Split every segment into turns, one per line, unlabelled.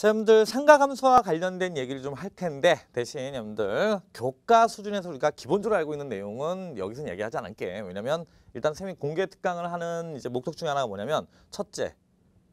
자, 여러분들 상가 감소와 관련된 얘기를 좀 할 텐데 대신 여러분들 교과 수준에서 우리가 기본적으로 알고 있는 내용은 여기서는 얘기하지 않을게. 왜냐면 일단 쌤이 공개 특강을 하는 이제 목적 중에 하나가 뭐냐면 첫째,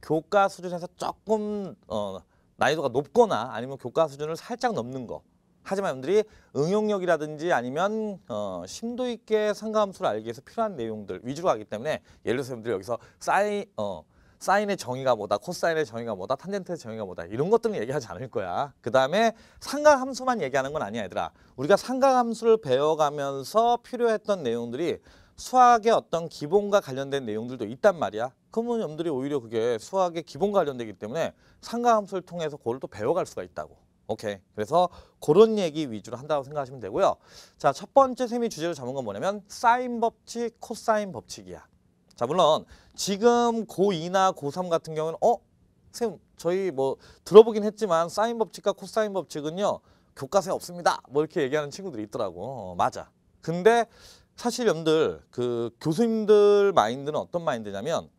교과 수준에서 조금 어, 난이도가 높거나 아니면 교과 수준을 살짝 넘는 거. 하지만 여러분들이 응용력이라든지 아니면 어, 심도 있게 상가 감수를 알기 위해서 필요한 내용들 위주로 하기 때문에 예를 들어서 여러분들 여기서 사이 어, 사인의 정의가 뭐다, 코사인의 정의가 뭐다, 탄젠트의 정의가 뭐다 이런 것들은 얘기하지 않을 거야. 그 다음에 삼각함수만 얘기하는 건 아니야 얘들아. 우리가 삼각함수를 배워가면서 필요했던 내용들이 수학의 어떤 기본과 관련된 내용들도 있단 말이야. 그러면 여들이 오히려 그게 수학의 기본과 관련되기 때문에 상가함수를 통해서 그걸 또 배워갈 수가 있다고. 오케이. 그래서 그런 얘기 위주로 한다고 생각하시면 되고요. 자, 첫 번째 세미 주제를 잡은 건 뭐냐면 사인 법칙, 코사인 법칙이야. 자 물론 지금 고2나 고3 같은 경우는 어? 쌤 저희 뭐 들어보긴 했지만 사인 법칙과 코사인 법칙은요 교과서에 없습니다 뭐 이렇게 얘기하는 친구들이 있더라고 어, 맞아 근데 사실 여러분들 그 교수님들 마인드는 어떤 마인드냐면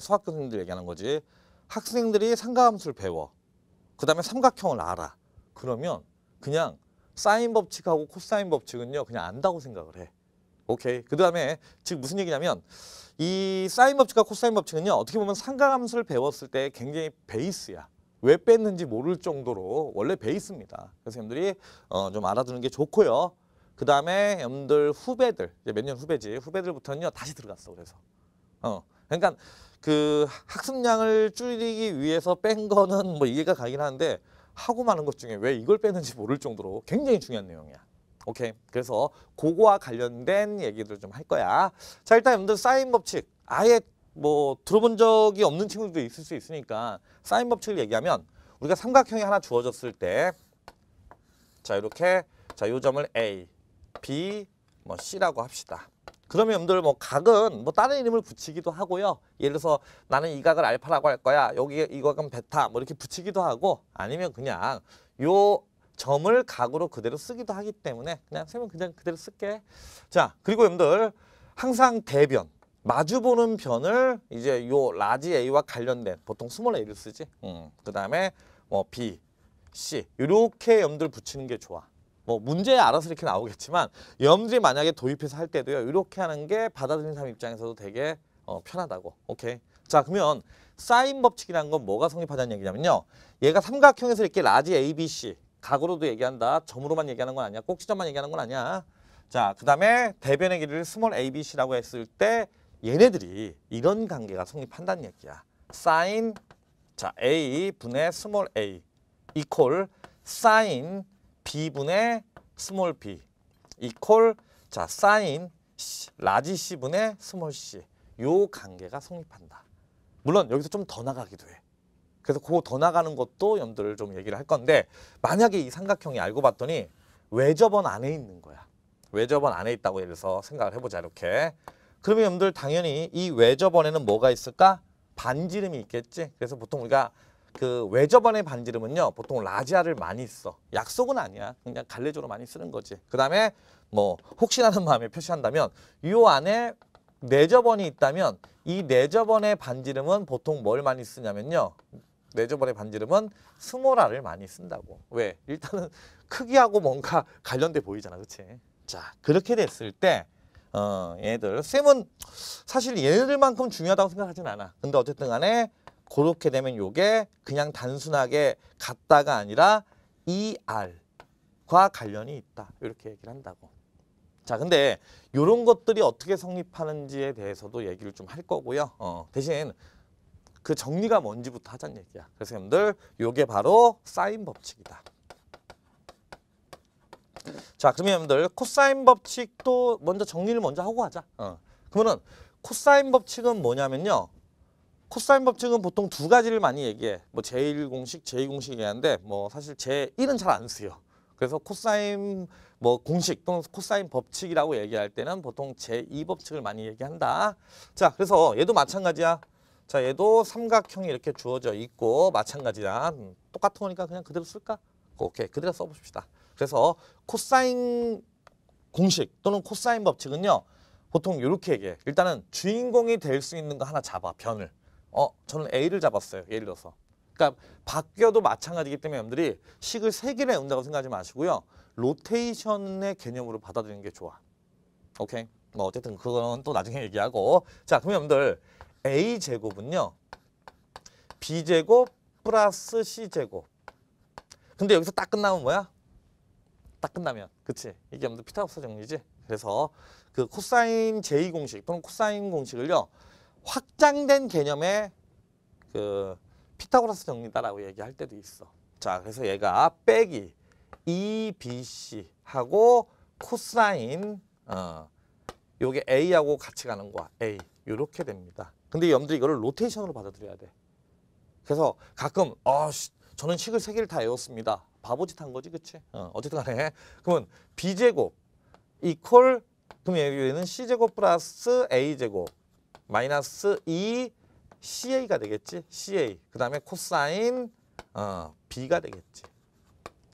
수학 교수님들 얘기하는 거지 학생들이 삼각함수를 배워 그 다음에 삼각형을 알아 그러면 그냥 사인 법칙하고 코사인 법칙은요 그냥 안다고 생각을 해 오케이. 그 다음에 지금 무슨 얘기냐면 이 사인 법칙과 코사인 법칙은요. 어떻게 보면 상가함수를 배웠을 때 굉장히 베이스야. 왜 뺐는지 모를 정도로 원래 베이스입니다. 그래서 여러분들이 어, 좀 알아두는 게 좋고요. 그 다음에 여러분들 후배들, 이제 몇년 후배지, 후배들부터는요. 다시 들어갔어. 그래서. 어. 그러니까 그 학습량을 줄이기 위해서 뺀 거는 뭐 이해가 가긴 하는데 하고 많은 것 중에 왜 이걸 빼는지 모를 정도로 굉장히 중요한 내용이야. 오케이. 그래서 그거와 관련된 얘기를 좀 할 거야. 자, 일단 여러분들 사인 법칙 아예 뭐 들어본 적이 없는 친구들도 있을 수 있으니까 사인 법칙을 얘기하면 우리가 삼각형이 하나 주어졌을 때 자, 이렇게 자, 요 점을 A, B, 뭐 C라고 합시다. 그러면 여러분들 뭐 각은 뭐 다른 이름을 붙이기도 하고요. 예를 들어서 나는 이 각을 알파라고 할 거야. 여기 이 각은 베타 뭐 이렇게 붙이기도 하고 아니면 그냥 요 점을 각으로 그대로 쓰기도 하기 때문에 그냥 세면 그냥 그대로 쓸게. 자, 그리고 여러분들 항상 대변, 마주보는 변을 이제 요 라지 A와 관련된 보통 스몰 A를 쓰지. 음, 그 다음에 뭐 B, C 이렇게 염들 붙이는 게 좋아. 뭐 문제에 알아서 이렇게 나오겠지만 염들이 만약에 도입해서 할 때도요. 이렇게 하는 게 받아들이는 사람 입장에서도 되게 어, 편하다고. 오케이. 자 그러면 사인 법칙이라는 건 뭐가 성립하자는 얘기냐면요. 얘가 삼각형에서 이렇게 라지 ABC 각으로도 얘기한다. 점으로만 얘기하는 건 아니야. 꼭지점만 얘기하는 건 아니야. 자, 그 다음에 대변의 길이를 스몰 ABC라고 했을 때 얘네들이 이런 관계가 성립한다는 얘기야. 사인 자 A 분의 스몰 a 이퀄 사인 B 분의 스몰 b 이퀄 자 사인 C, 라지 C 분의 스몰 c 요 관계가 성립한다. 물론 여기서 좀 더 나가기도 해. 그래서 그거 더 나가는 것도 염두를 좀 얘기를 할 건데 만약에 이 삼각형이 알고 봤더니 외접원 안에 있는 거야. 외접원 안에 있다고 예를 들어서 생각을 해보자 이렇게. 그러면 염두를 당연히 이 외접원에는 뭐가 있을까? 반지름이 있겠지. 그래서 보통 우리가 그 외접원의 반지름은요. 보통 라지아를 많이 써. 약속은 아니야. 그냥 갈래조로 많이 쓰는 거지. 그 다음에 뭐 혹시라는 마음에 표시한다면 이 안에 내접원이 있다면 이 내접원의 반지름은 보통 뭘 많이 쓰냐면요. 레저벌의 반지름은 스몰라를 많이 쓴다고. 왜? 일단은 크기하고 뭔가 관련돼 보이잖아, 그치 자, 그렇게 됐을 때 어, 얘들 쌤은 사실 얘들만큼 중요하다고 생각하진 않아. 근데 어쨌든 간에 그렇게 되면 요게 그냥 단순하게 같다가 아니라 ER과 관련이 있다. 이렇게 얘기를 한다고. 자, 근데 요런 것들이 어떻게 성립하는지에 대해서도 얘기를 좀 할 거고요. 어, 대신 그 정리가 뭔지부터 하자는 얘기야. 그래서 여러분들 요게 바로 사인 법칙이다. 자 그러면 여러분들 코사인 법칙도 먼저 정리를 먼저 하고 하자. 어. 그러면 코사인 법칙은 뭐냐면요. 코사인 법칙은 보통 두 가지를 많이 얘기해. 뭐 제1공식, 제2공식 이기하는데뭐 사실 제1은 잘 안 쓰여. 그래서 코사인 뭐 공식 또는 코사인 법칙이라고 얘기할 때는 보통 제2법칙을 많이 얘기한다. 자, 그래서 얘도 마찬가지야. 자 얘도 삼각형이 이렇게 주어져 있고 마찬가지다. 음, 똑같은 거니까 그냥 그대로 쓸까? 오케이 그대로 써봅시다. 그래서 코사인 공식 또는 코사인 법칙은요. 보통 이렇게 얘기해. 일단은 주인공이 될 수 있는 거 하나 잡아, 변을. 어, 저는 A를 잡았어요. 예를 들어서. 그러니까 바뀌어도 마찬가지기 때문에 여러분들이 식을 세 개를 외운다고 생각하지 마시고요. 로테이션의 개념으로 받아들이는 게 좋아. 오케이? 뭐 어쨌든 그건 또 나중에 얘기하고. 자, 그럼 여러분들 a제곱은요. b제곱 플러스 c제곱. 근데 여기서 딱 끝나면 뭐야? 딱 끝나면. 그치? 이게 아무튼 피타고사 정리지? 그래서 그 코사인 제이 공식 또는 코사인 공식을요. 확장된 개념의 그 피타고라스 정리다라고 얘기할 때도 있어. 자, 그래서 얘가 빼기 EBC 하고 코사인 어 요게 A하고 같이 가는 거야. A. 요렇게 됩니다. 근데 여러분들이 이거를 로테이션으로 받아들여야 돼. 그래서 가끔 어, 아 저는 식을 세 개를 다 외웠습니다. 바보짓 한 거지, 그치? 어, 어쨌든 간에 그러면 b 제곱 이퀄 그럼 여기는 c 제곱 플러스 a 제곱 마이너스 2 e ca가 되겠지, ca. 그 다음에 코사인 어, b가 되겠지.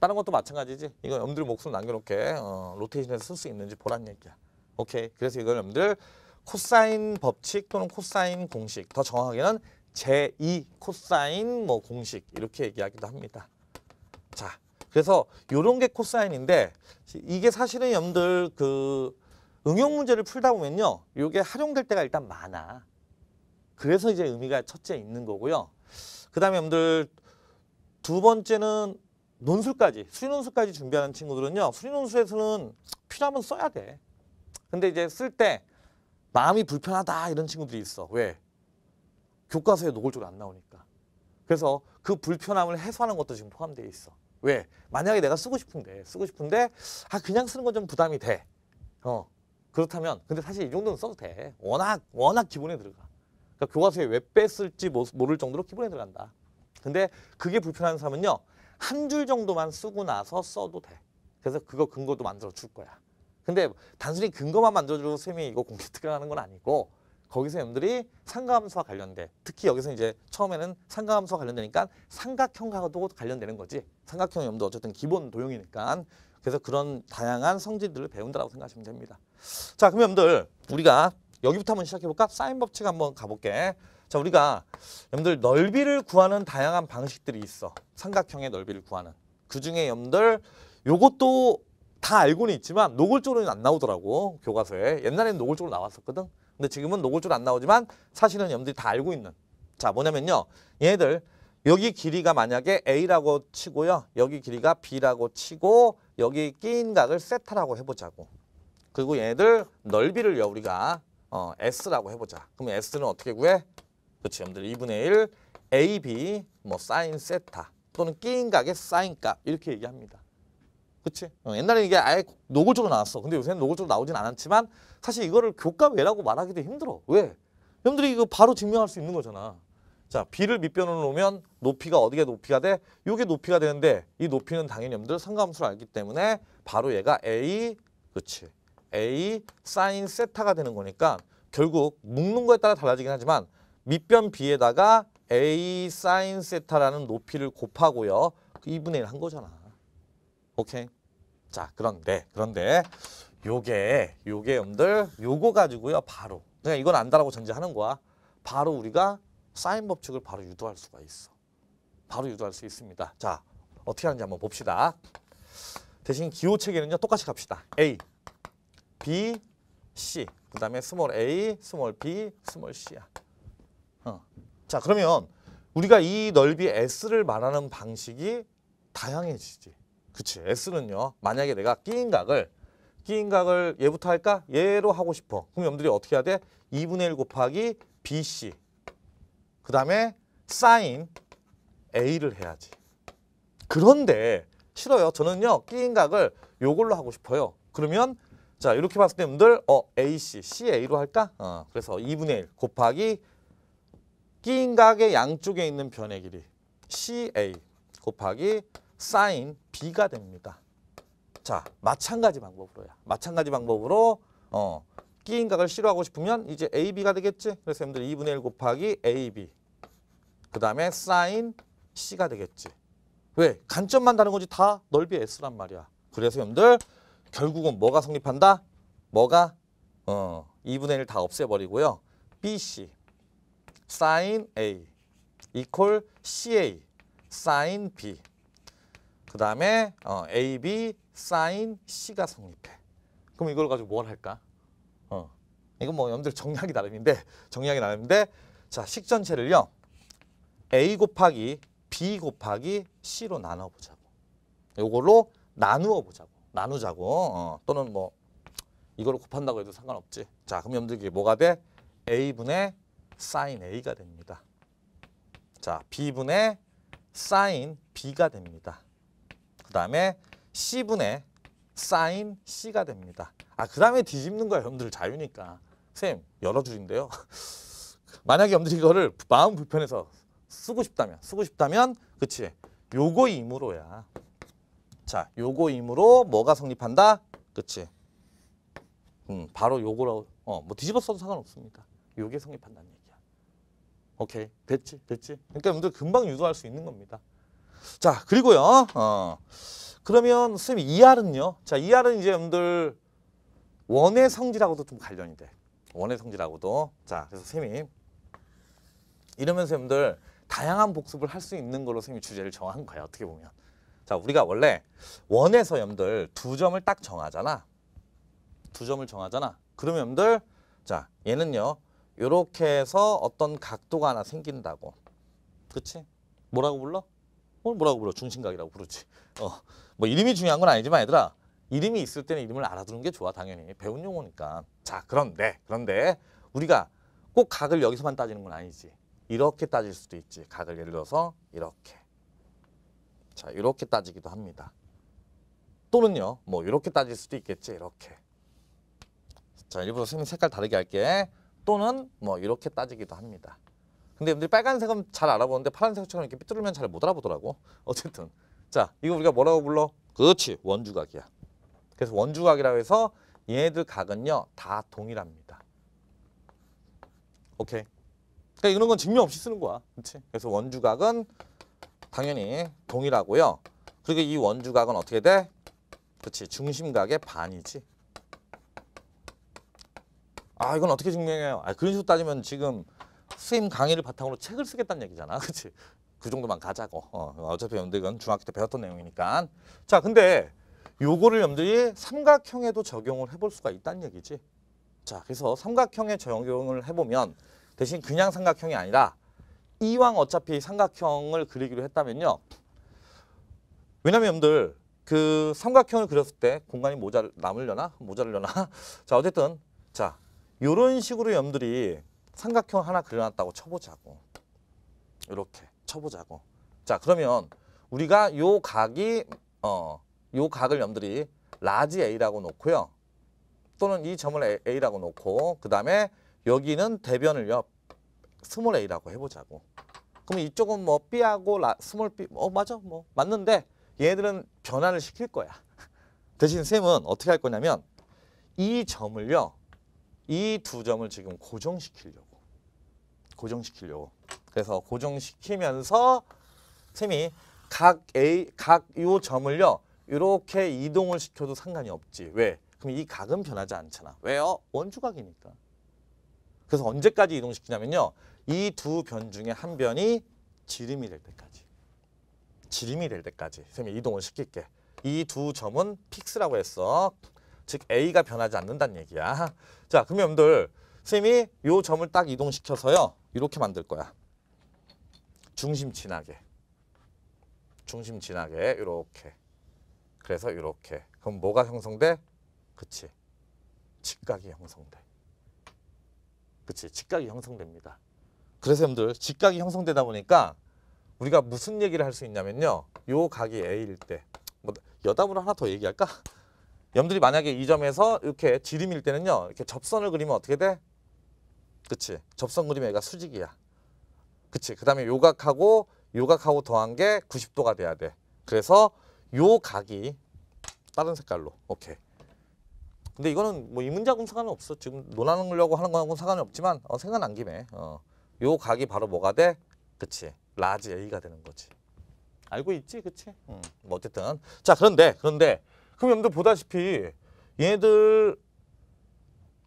다른 것도 마찬가지지. 이건 여러분들 목숨 남겨놓게 어, 로테이션에서 쓸 수 있는지 보란 얘기야. 오케이. 그래서 이걸 여러분들 코사인 법칙 또는 코사인 공식 더 정확하게는 제2 코사인 뭐 공식 이렇게 얘기하기도 합니다. 자, 그래서 요런 게 코사인인데 이게 사실은 여러분들 그 응용 문제를 풀다 보면요. 요게 활용될 때가 일단 많아. 그래서 이제 의미가 첫째 있는 거고요. 그다음에 여러분들 두 번째는 논술까지 수리논술까지 준비하는 친구들은요. 수리논술에서는 필요하면 써야 돼. 근데 이제 쓸때 마음이 불편하다 이런 친구들이 있어. 왜? 교과서에 노골적으로 안 나오니까. 그래서 그 불편함을 해소하는 것도 지금 포함되어 있어. 왜? 만약에 내가 쓰고 싶은데 쓰고 싶은데 아 그냥 쓰는 건 좀 부담이 돼. 어 그렇다면 근데 사실 이 정도는 써도 돼. 워낙 워낙 기본에 들어가. 그러니까 교과서에 왜 뺐을지 모를 정도로 기본에 들어간다. 근데 그게 불편한 사람은요 한 줄 정도만 쓰고 나서 써도 돼. 그래서 그거 근거도 만들어 줄 거야. 근데 단순히 근거만 만들어주고 쌤이 이거 공개 특강하는 건 아니고 거기서 여러분들이 상가함수와 관련돼 특히 여기서 이제 처음에는 상가함수와 관련되니까 삼각형과도 관련되는 거지 삼각형 염도 어쨌든 기본 도형이니까 그래서 그런 다양한 성질들을 배운다라고 생각하시면 됩니다 자 그럼 여러분들 우리가 여기부터 한번 시작해볼까? 사인 법칙 한번 가볼게 자 우리가 여러분들 넓이를 구하는 다양한 방식들이 있어 삼각형의 넓이를 구하는 그 중에 여러분들 요것도 다 알고는 있지만 노골적으로는 안 나오더라고 교과서에 옛날에는 노골적으로 나왔었거든 근데 지금은 노골적으로 안 나오지만 사실은 여러분들이 다 알고 있는 자 뭐냐면요 얘들 여기 길이가 만약에 A라고 치고요 여기 길이가 B라고 치고 여기 끼인 각을 세타라고 해보자고 그리고 얘들 넓이를 우리가 어, S라고 해보자 그럼 S는 어떻게 구해? 그렇지 여러분들 2분의 1 AB 뭐 사인 세타 또는 끼인 각의 사인 값 이렇게 얘기합니다 그치? 어, 옛날에 이게 아예 노골적으로 나왔어. 근데 요새는 노골적으로 나오진 않았지만 사실 이거를 교과외라고 말하기도 힘들어. 왜? 여러분들이 이거 바로 증명할 수 있는 거잖아. 자, B를 밑변으로 놓으면 높이가 어디가 높이가 돼? 요게 높이가 되는데 이 높이는 당연히 여러분들 상감수를 알기 때문에 바로 얘가 A, 그치? A 사인 세타가 되는 거니까 결국 묶는 거에 따라 달라지긴 하지만 밑변 B에다가 A 사인 세타라는 높이를 곱하고요. 그 2분의 1 한 거잖아. 오케이. 자, 그런데 그런데 요게 요게 음들 요거 가지고요. 바로 그냥 그러니까 이건 안다라고 전제하는 거야. 바로 우리가 사인 법칙을 바로 유도할 수가 있어. 바로 유도할 수 있습니다. 자, 어떻게 하는지 한번 봅시다. 대신 기호 체계는요. 똑같이 갑시다. A, B, C. 그 다음에 스몰 A, 스몰 B, 스몰 C야. 어. 자, 그러면 우리가 이 넓이 S를 말하는 방식이 다양해지지. 그치 S는요 만약에 내가 끼인각을 끼인각을 얘부터 할까? 얘로 하고 싶어 그럼 여러분들이 어떻게 해야 돼? 2분의 1 곱하기 BC 그 다음에 사인 A를 해야지 그런데 싫어요 저는요 끼인각을 요걸로 하고 싶어요 그러면 자 이렇게 봤을 때 여러분들 어 AC, CA로 할까? 어, 그래서 2분의 1 곱하기 끼인각의 양쪽에 있는 변의 길이 CA 곱하기 사인 B가 됩니다. 자, 마찬가지 방법으로야. 마찬가지 방법으로 어, 끼인각을 싫어하고 싶으면 이제 AB가 되겠지? 그래서 여러분들 2분의 1 곱하기 AB 그 다음에 사인 C가 되겠지. 왜? 간점만 다른 거지 다 넓이 S란 말이야. 그래서 여러분들 결국은 뭐가 성립한다? 뭐가? 어, 2분의 1 다 없애버리고요. BC 사인 A 이퀄 CA 사인 B 그 다음에 어, A, B, 사인, C가 성립해. 그럼 이걸 가지고 뭘 할까? 어. 이건 뭐 여러분들 정리하 나름인데 정리하 나름인데 자식 전체를요 A 곱하기 B 곱하기 C로 나눠보자고 요걸로 나누어 보자고 나누자고 어. 또는 뭐이걸 곱한다고 해도 상관없지 자 그럼 여러분들 뭐가 돼? A분의 사인 A가 됩니다 자 B분의 사인 B가 됩니다 다음에 C분의 사인 C가 됩니다. 아, 그 다음에 뒤집는 거야. 여러분들 자유니까. 쌤, 여러 줄인데요. 만약에 여러분들이 이거를 마음 불편해서 쓰고 싶다면, 쓰고 싶다면, 그치. 요거 임으로야. 자, 요거 임으로 뭐가 성립한다? 그치. 음, 바로 요거라고, 어, 뭐 뒤집어 써도 상관없습니다. 요게 성립한다는 얘기야. 오케이. 됐지? 됐지? 그러니까 여러분들 금방 유도할 수 있는 겁니다. 자, 그리고요. 어. 그러면 선생님 ER은요. 자, ER은 이제 여러분들 원의 성질하고도 좀 관련이 돼. 원의 성질하고도. 자, 그래서 선생님 이러면서 여러분들 다양한 복습을 할 수 있는 걸로 선생님이 주제를 정한 거예요. 어떻게 보면. 자, 우리가 원래 원에서 여러분들 두 점을 딱 정하잖아. 두 점을 정하잖아. 그러면 여러분들 자, 얘는요. 요렇게 해서 어떤 각도가 하나 생긴다고. 그치? 뭐라고 불러? 오늘 어, 뭐라고 불러? 중심각이라고 부르지. 어, 뭐 이름이 중요한 건 아니지만 얘들아 이름이 있을 때는 이름을 알아두는 게 좋아 당연히 배운 용어니까. 자 그런데 그런데 우리가 꼭 각을 여기서만 따지는 건 아니지. 이렇게 따질 수도 있지. 각을 예를 들어서 이렇게. 자 이렇게 따지기도 합니다. 또는요 뭐 이렇게 따질 수도 있겠지 이렇게. 자 일부러 선생님 색깔 다르게 할게. 또는 뭐 이렇게 따지기도 합니다. 근데 여러분들 빨간색은 잘 알아보는데 파란색처럼 이렇게 삐뚤면 잘 못 알아보더라고. 어쨌든 자 이거 우리가 뭐라고 불러? 그렇지 원주각이야. 그래서 원주각이라고 해서 얘네들 각은요 다 동일합니다. 오케이. 그러니까 이런 건 증명 없이 쓰는 거야. 그렇지? 그래서 원주각은 당연히 동일하고요. 그리고 이 원주각은 어떻게 돼? 그렇지 중심각의 반이지. 아 이건 어떻게 증명해요? 아 그런 식으로 따지면 지금 선생 강의를 바탕으로 책을 쓰겠다는 얘기잖아. 그치? 그 정도만 가자고. 어, 어차피 염득은 중학교 때 배웠던 내용이니까. 자, 근데 요거를 염들이 삼각형에도 적용을 해볼 수가 있다는 얘기지. 자, 그래서 삼각형에 적용을 해보면 대신 그냥 삼각형이 아니라 이왕 어차피 삼각형을 그리기로 했다면요. 왜냐면 염들 그 삼각형을 그렸을 때 공간이 모자 남을려나 모자르려나? 자, 어쨌든 자, 요런 식으로 염들이 삼각형 하나 그려놨다고 쳐보자고. 이렇게 쳐보자고. 자 그러면 우리가 요 각이 어, 요 각을 염들이 라지 A라고 놓고요. 또는 이 점을 A라고 놓고 그 다음에 여기는 대변을요. 스몰 A라고 해보자고. 그럼 이쪽은 뭐 B하고 라, 스몰 B 어 맞아 뭐 맞는데 얘들은 변화를 시킬 거야. 대신 쌤은 어떻게 할 거냐면 이 점을요. 이 두 점을 지금 고정시키려고. 고정시키려고. 그래서 고정시키면서 쌤이 각 A 각 요 점을요. 이렇게 이동을 시켜도 상관이 없지. 왜? 그럼 이 각은 변하지 않잖아. 왜요? 원주각이니까. 그래서 언제까지 이동시키냐면요. 이 두 변 중에 한 변이 지름이 될 때까지. 지름이 될 때까지. 쌤이 이동을 시킬게. 이 두 점은 픽스라고 했어. 즉 A가 변하지 않는다는 얘기야. 자, 그럼 여러분들 쌤이 요 점을 딱 이동시켜서요. 이렇게 만들 거야. 중심 진하게. 중심 진하게 이렇게. 그래서 이렇게. 그럼 뭐가 형성돼? 그치. 직각이 형성돼. 그치. 직각이 형성됩니다. 그래서 여러분들 직각이 형성되다 보니까 우리가 무슨 얘기를 할 수 있냐면요. 요 각이 A일 때. 뭐 여담으로 하나 더 얘기할까? 여러분들이 만약에 이 점에서 이렇게 지름일 때는요. 이렇게 접선을 그리면 어떻게 돼? 그치 접선 그림 애가 수직이야 그치 그 다음에 요각하고 요각하고 더한 게 90도가 돼야 돼 그래서 요 각이 다른 색깔로 오케이 근데 이거는 뭐 이 문제하고는 상관은 없어 지금 논하려고 는거 하는 거하고는 상관이 없지만 어, 생각 난 김에 어. 요 각이 바로 뭐가 돼? 그치 라지 A가 되는 거지 알고 있지 그치? 음, 뭐 어쨌든 자 그런데 그런데 그럼 여러분들 보다시피 얘네들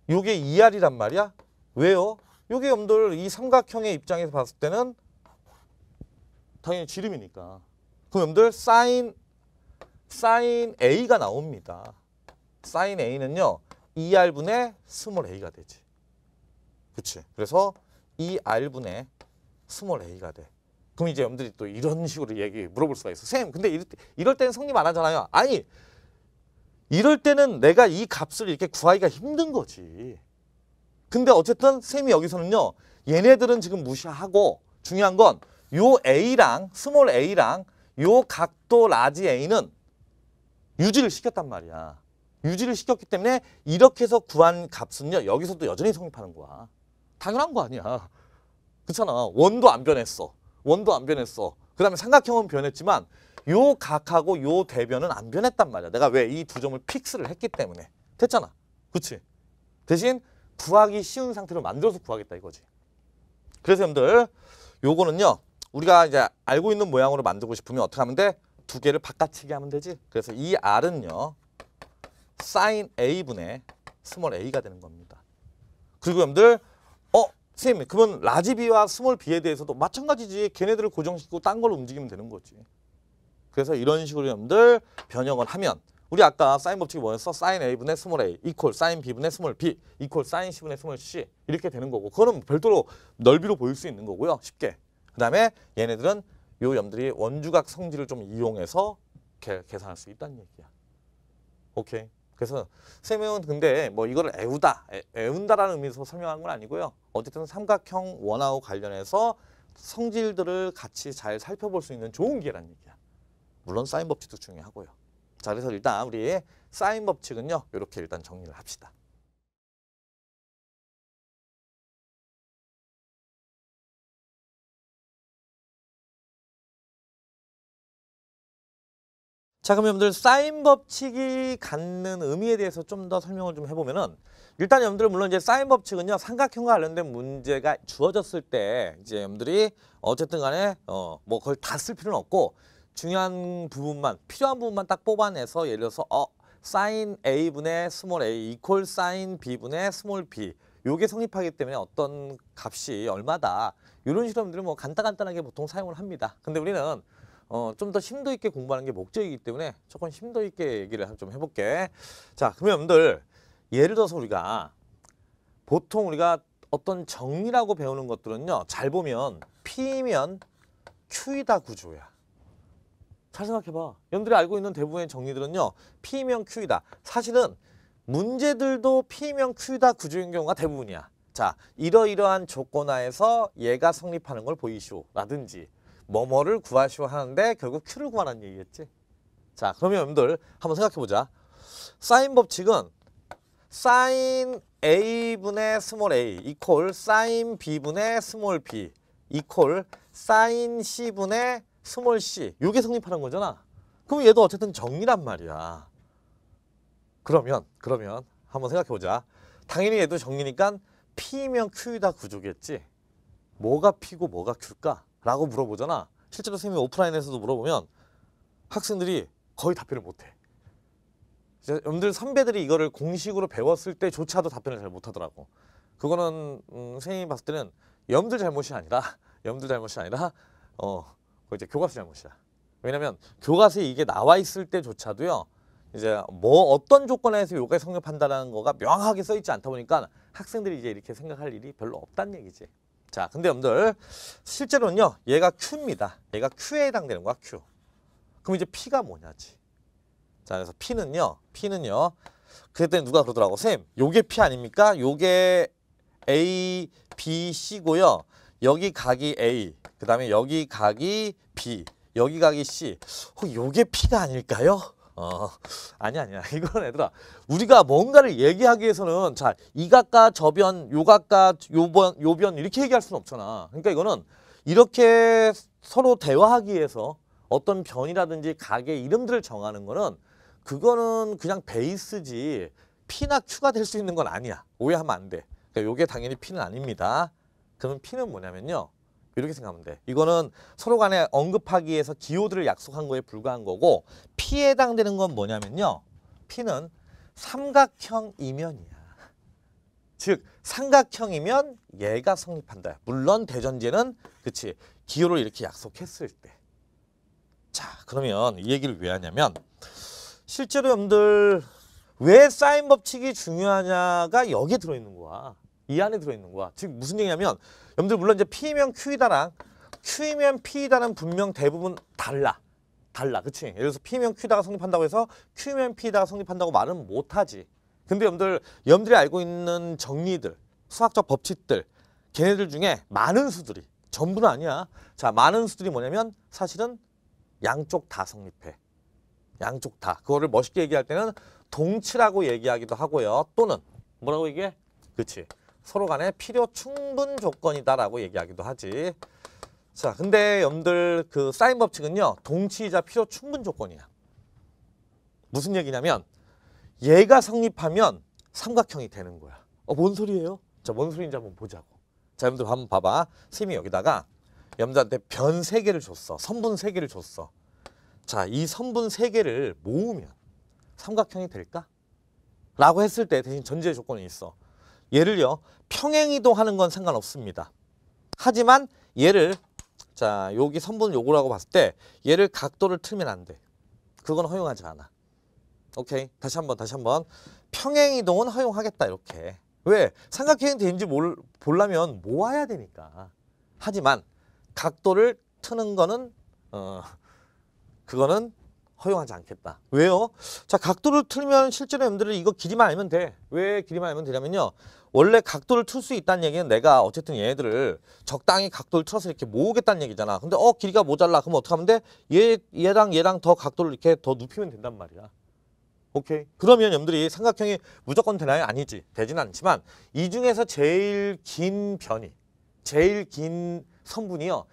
요게 ER이란 말이야 왜요? 여기 여러분이 삼각형의 입장에서 봤을 때는 당연히 지름이니까. 그럼 여러분 사인 사인 A가 나옵니다. 사인 A는요. 2R분의 스몰 A가 되지. 그치? 그래서 2R분의 스몰 A가 돼. 그럼 이제 여들이또 이런 식으로 얘기 물어볼 수가 있어. 쌤, 근데 이럴, 이럴 때는 성립 안 하잖아요. 아니, 이럴 때는 내가 이 값을 이렇게 구하기가 힘든 거지. 근데 어쨌든 쌤이 여기서는요. 얘네들은 지금 무시하고 중요한 건 요 A랑 스몰 A랑 요 각도 라지 A는 유지를 시켰단 말이야. 유지를 시켰기 때문에 이렇게 해서 구한 값은요. 여기서도 여전히 성립하는 거야. 당연한 거 아니야. 그렇잖아. 원도 안 변했어. 원도 안 변했어. 그 다음에 삼각형은 변했지만 요 각하고 요 대변은 안 변했단 말이야. 내가 왜 이 두 점을 픽스를 했기 때문에. 됐잖아. 그치? 대신 구하기 쉬운 상태로 만들어서 구하겠다 이거지. 그래서 여러분들 요거는요. 우리가 이제 알고 있는 모양으로 만들고 싶으면 어떻게 하면 돼? 두 개를 바깥치기 하면 되지. 그래서 이 R은요. 사인 A분의 스몰 A가 되는 겁니다. 그리고 여러분들 어? 선생님 그러면 라지 B와 스몰 B에 대해서도 마찬가지지. 걔네들을 고정시키고 딴 걸로 움직이면 되는 거지. 그래서 이런 식으로 여러분들 변형을 하면 우리 아까 사인 법칙이 뭐였어? 사인 a분의 스몰 a 이퀄 사인 b분의 스몰 b 이퀄 사인 c분의 스몰 c 이렇게 되는 거고 그거는 별도로 넓이로 보일 수 있는 거고요. 쉽게. 그 다음에 얘네들은 요 염들이 원주각 성질을 좀 이용해서 개, 계산할 수 있다는 얘기야. 오케이. 그래서 쌤은 근데 뭐 이걸 애우다, 애, 애운다라는 의미에서 설명한 건 아니고요. 어쨌든 삼각형 원하고 관련해서 성질들을 같이 잘 살펴볼 수 있는 좋은 기회라는 얘기야. 물론 사인 법칙도 중요하고요. 자, 그래서 일단 우리 사인 법칙은요. 이렇게 일단 정리를 합시다. 자, 그럼 여러분들 사인 법칙이 갖는 의미에 대해서 좀 더 설명을 좀 해보면은 일단 여러분들 물론 이제 사인 법칙은요 삼각형과 관련된 문제가 주어졌을 때 이제 여러분들이 어쨌든 간에 어 뭐 그걸 다 쓸 필요는 없고 중요한 부분만 필요한 부분만 딱 뽑아내서 예를 들어서 어 사인 A분의 스몰 A 이퀄 사인 B분의 스몰 B 요게 성립하기 때문에 어떤 값이 얼마다 이런 실험들은뭐 간단간단하게 보통 사용을 합니다. 근데 우리는 어, 좀 더 심도 있게 공부하는 게 목적이기 때문에 조금 심도 있게 얘기를 좀 해볼게. 자, 그러면 여러분들 예를 들어서 우리가 보통 우리가 어떤 정리라고 배우는 것들은요. 잘 보면 P면 Q이다 구조야. 잘 생각해봐. 여러분들이 알고 있는 대부분의 정리들은요. P면 Q이다. 사실은 문제들도 P면 Q다 구조인 경우가 대부분이야. 자, 이러이러한 조건하에서 얘가 성립하는 걸 보이시오라든지 뭐뭐를 구하시오 하는데 결국 Q를 구하라는 얘기겠지. 자, 그러면 여러분들 한번 생각해보자. 사인 법칙은 사인 a분의 스몰 a 이퀄 사인 b분의 스몰 b 이퀄 사인 c분의 스몰 c 요게 성립하는 거잖아. 그럼 얘도 어쨌든 정리란 말이야. 그러면 그러면 한번 생각해 보자. 당연히 얘도 정리니까 P면 Q이다 구조겠지. 뭐가 P고 뭐가 Q일까? 라고 물어보잖아. 실제로 선생님이 오프라인에서도 물어보면 학생들이 거의 답변을 못해. 여러분들 선배들이 이거를 공식으로 배웠을 때조차도 답변을 잘 못하더라고. 그거는 음, 선생님이 봤을 때는 염들 잘못이 아니라 염들 잘못이 아니라 어그 이제 교과서 잘못이야. 왜냐면 교과서에 이게 나와 있을 때조차도요. 이제 뭐 어떤 조건에서 요가에 성립한다는 거가 명확하게 써 있지 않다 보니까 학생들이 이제 이렇게 생각할 일이 별로 없다는 얘기지. 자, 근데 여러분들 실제로는요. 얘가 Q입니다. 얘가 Q에 해당되는 거야, Q. 그럼 이제 P가 뭐냐지. 자, 그래서 P는요. P는요. 그랬더니 누가 그러더라고. 쌤, 요게 P 아닙니까? 요게 A, B, C고요. 여기 각이 A, 그 다음에 여기 각이 B, 여기 각이 C. 어, 요게 P가 아닐까요? 어, 아니 아니야. 이건 얘들아 우리가 뭔가를 얘기하기 위해서는 자, 이 각과 저변, 요 각과 요변, 요변 이렇게 얘기할 수는 없잖아. 그러니까 이거는 이렇게 서로 대화하기 위해서 어떤 변이라든지 각의 이름들을 정하는 거는 그거는 그냥 베이스지 P나 Q가 될 수 있는 건 아니야. 오해하면 안 돼. 그러니까 요게 당연히 P는 아닙니다. 그러면 P는 뭐냐면요. 이렇게 생각하면 돼. 이거는 서로 간에 언급하기 위해서 기호들을 약속한 거에 불과한 거고 P에 해당되는 건 뭐냐면요. P는 삼각형 이면이야. 즉 삼각형이면 얘가 성립한다. 물론 대전제는 그치 기호를 이렇게 약속했을 때. 자 그러면 이 얘기를 왜 하냐면 실제로 여러분들 왜 사인 법칙이 중요하냐가 여기에 들어있는 거야. 이 안에 들어있는 거야. 즉 무슨 얘기냐면 여러분들 물론 이제 P면 Q이다랑 Q면 P이다는 분명 대부분 달라. 달라. 그치? 예를 들어서 P면 Q다가 성립한다고 해서 Q면 P다가 성립한다고 말은 못하지. 근데 여러분들, 여러분들이 알고 있는 정리들, 수학적 법칙들, 걔네들 중에 많은 수들이, 전부는 아니야. 자, 많은 수들이 뭐냐면 사실은 양쪽 다 성립해. 양쪽 다. 그거를 멋있게 얘기할 때는 동치라고 얘기하기도 하고요. 또는 뭐라고 얘기해? 그치? 서로 간에 필요 충분 조건이다라고 얘기하기도 하지. 자, 근데 여러분들 그 사인 법칙은요. 동치이자 필요 충분 조건이야. 무슨 얘기냐면 얘가 성립하면 삼각형이 되는 거야. 어, 뭔 소리예요? 자, 뭔 소리인지 한번 보자고. 자, 여러분들 한번 봐봐. 쌤이 여기다가 염자한테 변 세개를 줬어. 선분 세개를 줬어. 자, 이 선분 세개를 모으면 삼각형이 될까? 라고 했을 때 대신 전제 조건이 있어. 얘를 요 평행 이동하는 건 상관없습니다. 하지만 얘를 자 여기 선분 요구라고 봤을 때 얘를 각도를 틀면 안 돼. 그건 허용하지 않아. 오케이 다시 한번 다시 한번 평행 이동은 허용하겠다 이렇게 왜 삼각형이 되는지 몰, 보려면 모아야 되니까 하지만 각도를 트는 거는 어 그거는 허용하지 않겠다. 왜요? 자 각도를 틀면 실제로 여러분들은 이거 길이만 알면 돼. 왜 길이만 알면 되냐면요. 원래 각도를 틀 수 있다는 얘기는 내가 어쨌든 얘네들을 적당히 각도를 틀어서 이렇게 모으겠다는 얘기잖아. 근데 어 길이가 모자라. 그럼 어떻게 하면 돼? 얘, 얘랑 얘랑 더 각도를 이렇게 더 눕히면 된단 말이야. 오케이. 그러면 여러분들이 삼각형이 무조건 되나요? 아니지. 되진 않지만 이 중에서 제일 긴 변이, 제일 긴성분이요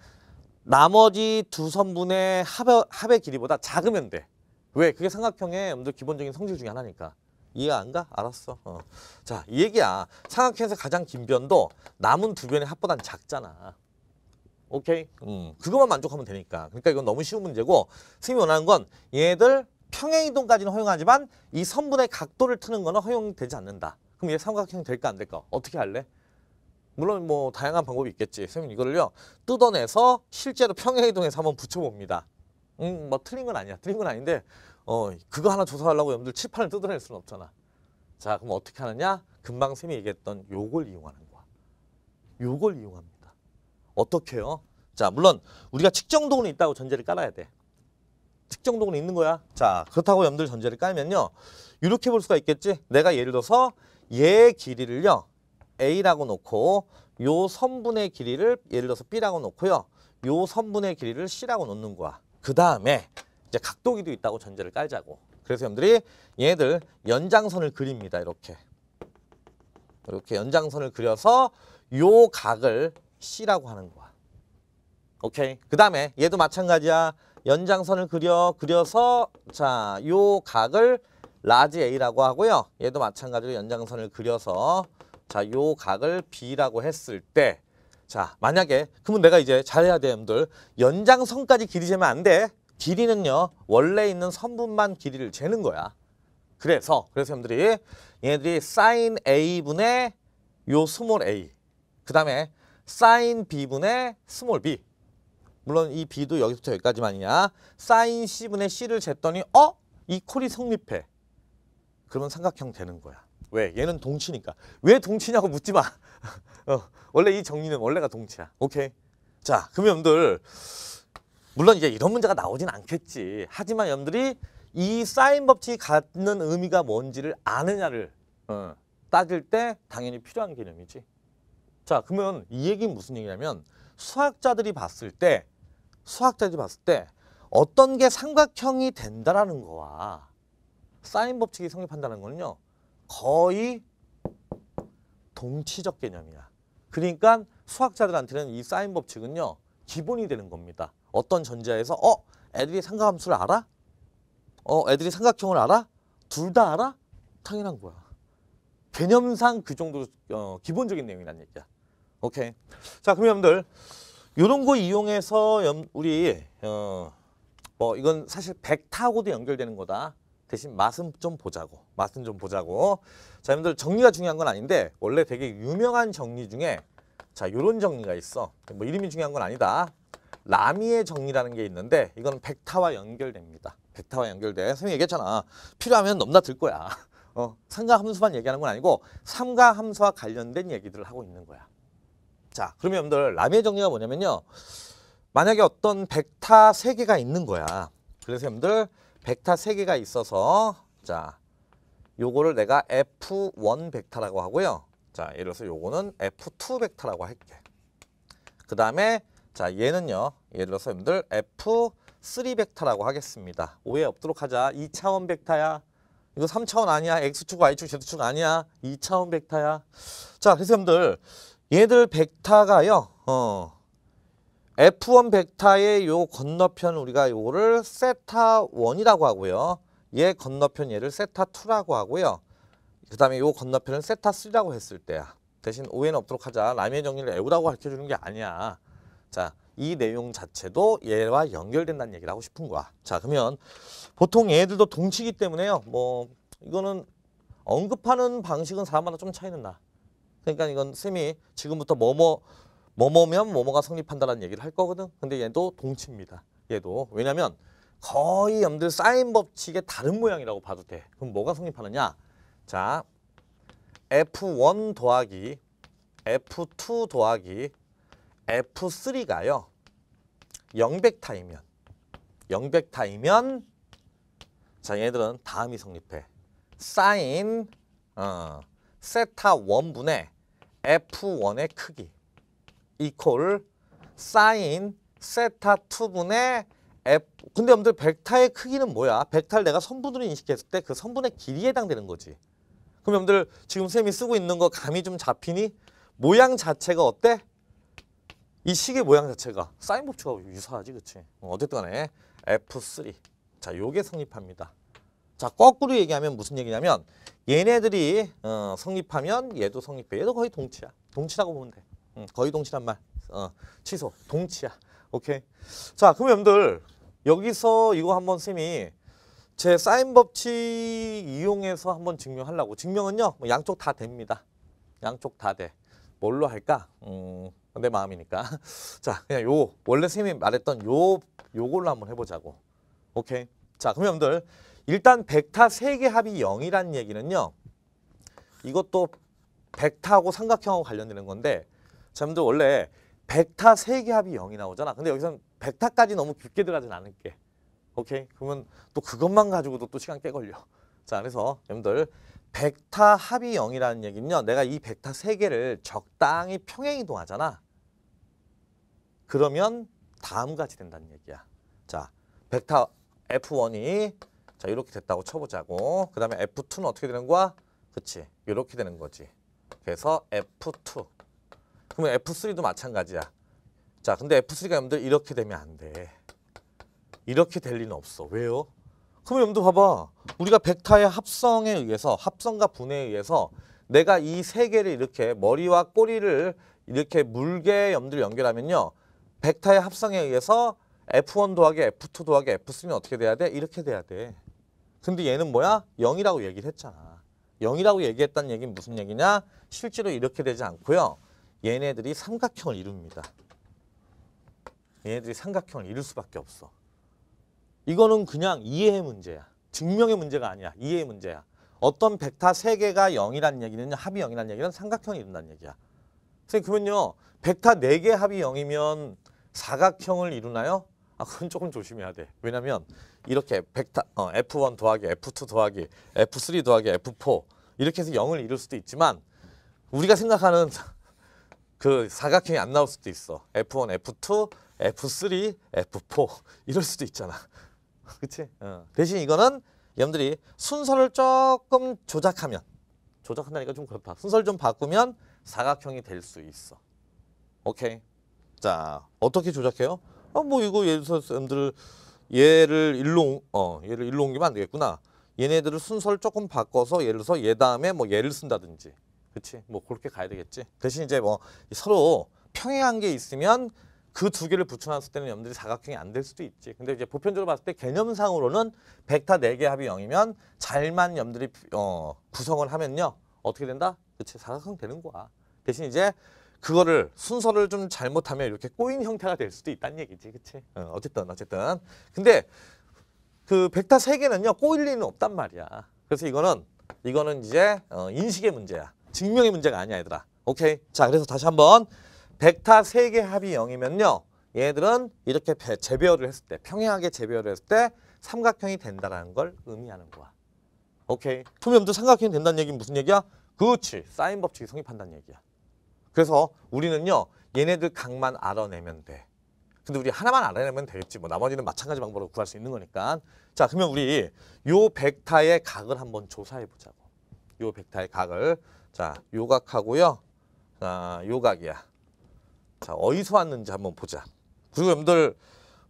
나머지 두 선분의 합의, 합의 길이보다 작으면 돼. 왜? 그게 삼각형의 여러분들 기본적인 성질 중에 하나니까. 이해안 가? 알았어. 어. 자, 이 얘기야. 삼각형에서 가장 긴 변도 남은 두 변의 합보단 작잖아. 오케이? 음, 그것만 만족하면 되니까. 그러니까 이건 너무 쉬운 문제고 선생님이 원하는 건 얘들 평행이동까지는 허용하지만 이 선분의 각도를 트는 거는 허용되지 않는다. 그럼 얘 삼각형 될까 안 될까? 어떻게 할래? 물론 뭐 다양한 방법이 있겠지. 선생님 이거를요 뜯어내서 실제로 평행이동해서 한번 붙여봅니다. 음, 뭐 틀린 건 아니야. 틀린 건 아닌데 어 그거 하나 조사하려고 여러분들 칠판을 뜯어낼 수는 없잖아. 자 그럼 어떻게 하느냐? 금방 쌤이 얘기했던 요걸 이용하는 거야. 요걸 이용합니다. 어떻게요? 자 물론 우리가 측정 도구는 있다고 전제를 깔아야 돼. 측정 도구는 있는 거야. 자 그렇다고 염러분들 전제를 깔면요. 이렇게 볼 수가 있겠지. 내가 예를 들어서 얘 길이를요. A라고 놓고 요 선분의 길이를 예를 들어서 B라고 놓고요. 요 선분의 길이를 C라고 놓는 거야. 그 다음에 이제 각도기도 있다고 전제를 깔자고. 그래서 여러분들이 얘들 연장선을 그립니다. 이렇게. 이렇게 연장선을 그려서 요 각을 C라고 하는 거야. 오케이. 그 다음에 얘도 마찬가지야. 연장선을 그려 그려서 자요 각을 라지 A라고 하고요. 얘도 마찬가지로 연장선을 그려서 자, 요 각을 B라고 했을 때 자, 만약에 그러면 내가 이제 잘해야 돼, 여러분들. 연장선까지 길이 재면 안 돼. 길이는요. 원래 있는 선분만 길이를 재는 거야. 그래서 그래서 여러분들이 얘네들이 sin A분의 요 스몰 a 그다음에 sin b분의 스몰 b 물론 이 b도 여기부터 여기까지만이냐 sin c분의 c를 쟀더니 어? 이 콜이 성립해 그러면 삼각형 되는 거야 왜? 얘는 동치니까. 왜 동치냐고 묻지 마. 어, 원래 이 정리는 원래가 동치야. 오케이. 자, 그럼 여러분들 물론 이제 이런 문제가 나오진 않겠지. 하지만 여러분들이 이 사인 법칙이 갖는 의미가 뭔지를 아느냐를 어, 따질 때 당연히 필요한 개념이지. 자, 그러면 이 얘기는 무슨 얘기냐면 수학자들이 봤을 때 수학자들이 봤을 때 어떤 게 삼각형이 된다라는 거와 사인 법칙이 성립한다는 거는요. 거의 동치적 개념이야. 그러니까 수학자들한테는 이 사인 법칙은요. 기본이 되는 겁니다. 어떤 전제에서 어? 애들이 삼각함수를 알아? 어? 애들이 삼각형을 알아? 둘 다 알아? 당연한 거야. 개념상 그 정도 어, 기본적인 내용이란 얘기야. 오케이. 자, 그럼 여러분들 이런 거 이용해서 우리 어, 뭐 이건 사실 벡터하고도 연결되는 거다. 대신 맛은 좀 보자고 맛은 좀 보자고 자 여러분들 정리가 중요한 건 아닌데 원래 되게 유명한 정리 중에 자 요런 정리가 있어 뭐 이름이 중요한 건 아니다 라미의 정리라는 게 있는데 이건 백타와 연결됩니다 백타와 연결돼 선생님 얘기했잖아 필요하면 넘나들 거야 어, 삼가 함수만 얘기하는 건 아니고 삼가 함수와 관련된 얘기들을 하고 있는 거야 자 그러면 여러분들 라미의 정리가 뭐냐면요 만약에 어떤 백타 세개가 있는 거야 그래서 여러분들 벡터 세개가 있어서 자 요거를 내가 F1 벡터라고 하고요. 자 예를 들어서 요거는 F2 벡터라고 할게. 그 다음에 자 얘는요. 예를 들어서 여러분들 F3 벡터라고 하겠습니다. 오해 없도록 하자. 2차원 벡터야. 이거 3차원 아니야. X축, Y축, Z축 아니야. 2차원 벡터야. 자, 그래서 여러분들 얘들 벡터가요. 어, F1 벡터의이 건너편 우리가 이거를 세타1이라고 하고요. 얘 건너편 얘를 세타2라고 하고요. 그 다음에 이 건너편은 세타3라고 했을 때야. 대신 오해는 없도록 하자. 라미의 정리를 애우라고 가르쳐주는 게 아니야. 자, 이 내용 자체도 얘와 연결된다는 얘기를 하고 싶은 거야. 자, 그러면 보통 얘들도 동치기 때문에요. 뭐 이거는 언급하는 방식은 사람마다 좀 차이는 나. 그러니까 이건 쌤이 지금부터 뭐뭐 뭐뭐면 뭐뭐가 성립한다라는 얘기를 할 거거든. 근데 얘도 동치입니다. 얘도. 왜냐면 거의 염들 사인 법칙의 다른 모양이라고 봐도 돼. 그럼 뭐가 성립하느냐? 자, F1 더하기 F2 더하기 F3가요. 0백타이면 0백타이면 자, 얘들은 다음이 성립해. 사인 어, 세타 1분의 F1의 크기. 이퀄 사인 세타 투분의 F 근데 여러분들 벡타의 크기는 뭐야? 벡타를 내가 선분으로 인식했을 때 그 선분의 길이에 해당되는 거지. 그럼 여러분들 지금 쌤이 쓰고 있는 거 감이 좀 잡히니? 모양 자체가 어때? 이 식의 모양 자체가 사인 법칙하고 유사하지 그치? 어, 어쨌든 간에 F3 자 요게 성립합니다. 자 거꾸로 얘기하면 무슨 얘기냐면 얘네들이 어, 성립하면 얘도 성립해. 얘도 거의 동치야. 동치라고 보면 돼. 거의 동치란 말. 어, 취소. 동치야. 오케이. 자, 그럼 여러분들 여기서 이거 한번 쌤이 제 사인 법칙 이용해서 한번 증명하려고. 증명은요. 뭐 양쪽 다 됩니다. 양쪽 다 돼. 뭘로 할까? 음, 내 마음이니까. 자, 그냥 요 원래 쌤이 말했던 요 요걸로 한번 해 보자고. 오케이. 자, 그럼 여러분들 일단 벡터 세 개 합이 0이라는 얘기는요. 이것도 벡터하고 삼각형하고 관련되는 건데 잠도 원래 벡타세개 합이 0이 나오잖아. 근데 여기서는벡타까지 너무 깊게 들어가진 않을게. 오케이? 그러면 또 그것만 가지고도 또 시간 꽤 걸려. 자, 그래서 여러분들 벡타 합이 0이라는 얘기는요. 내가 이벡타 세개를 적당히 평행 이동하잖아. 그러면 다음같이 과 된다는 얘기야. 자, 벡타 F1이 자 이렇게 됐다고 쳐보자고. 그 다음에 F2는 어떻게 되는 거야? 그치, 이렇게 되는 거지. 그래서 F2. 그러면 F3도 마찬가지야. 자, 근데 F3가 여러분들 이렇게 되면 안 돼. 이렇게 될 리는 없어. 왜요? 그럼 여러분들 봐봐. 우리가 벡터의 합성에 의해서 합성과 분해에 의해서 내가 이 세 개를 이렇게 머리와 꼬리를 이렇게 물게 염들 연결하면요. 벡터의 합성에 의해서 F1 더하기 F2 더하기 F3는 어떻게 돼야 돼? 이렇게 돼야 돼. 근데 얘는 뭐야? 0이라고 얘기를 했잖아. 0이라고 얘기했다는 얘기는 무슨 얘기냐? 실제로 이렇게 되지 않고요. 얘네들이 삼각형을 이룹니다. 얘네들이 삼각형을 이룰 수밖에 없어. 이거는 그냥 이해의 문제야. 증명의 문제가 아니야. 이해의 문제야. 어떤 벡터 세개가 0이라는 얘기는 합이 0이라는 얘기는 삼각형이 이룬다는 얘기야. 선생님 그러면요. 벡터 네개 합이 0이면 사각형을 이루나요? 아 그건 조금 조심해야 돼. 왜냐면 이렇게 벡터 어, F1 더하기 F2 더하기 F3 더하기 F4 이렇게 해서 0을 이룰 수도 있지만 우리가 생각하는 그 사각형이 안 나올 수도 있어. F1, F2, F3, F4 이럴 수도 있잖아. 그치? 어. 대신 이거는 여러분들이 순서를 조금 조작하면 조작한다니까 좀 그렇다. 순서를 좀 바꾸면 사각형이 될 수 있어. 오케이. 자, 어떻게 조작해요? 아, 뭐 이거 예를 들어서 여러분들 얘를 일로 어, 얘를 일로 옮기면 안 되겠구나. 얘네들을 순서를 조금 바꿔서 예를 들어서 얘 다음에 뭐 얘를 쓴다든지 그치 뭐 그렇게 가야 되겠지 대신 이제 뭐 서로 평행한 게 있으면 그 두 개를 붙여놨을 때는 염들이 사각형이 안 될 수도 있지 근데 이제 보편적으로 봤을 때 개념상으로는 벡터 네 개 합이 영이면 잘만 염들이 어, 구성을 하면요 어떻게 된다? 그치 사각형 되는 거야 대신 이제 그거를 순서를 좀 잘못하면 이렇게 꼬인 형태가 될 수도 있다는 얘기지 그치 어, 어쨌든 어쨌든 근데 그 벡터 세개는요 꼬일 리는 없단 말이야 그래서 이거는 이거는 이제 어, 인식의 문제야 증명의 문제가 아니야 얘들아. 오케이. 자 그래서 다시 한번 벡터 세 개 합이 0이면요. 얘들은 이렇게 재배열을 했을 때 평행하게 재배열을 했을 때 삼각형이 된다는걸 의미하는 거야. 오케이. 그럼 염 삼각형이 된다는 얘기는 무슨 얘기야? 그렇지. 사인 법칙이 성립한다는 얘기야. 그래서 우리는요. 얘네들 각만 알아내면 돼. 근데 우리 하나만 알아내면 되겠지. 뭐 나머지는 마찬가지 방법으로 구할 수 있는 거니까. 자, 그러면 우리 요 벡터의 각을 한번 조사해 보자고. 요 벡터의 각을. 자, 요각하고요. 아, 요각이야. 자, 어디서 왔는지 한번 보자. 그리고 여러분들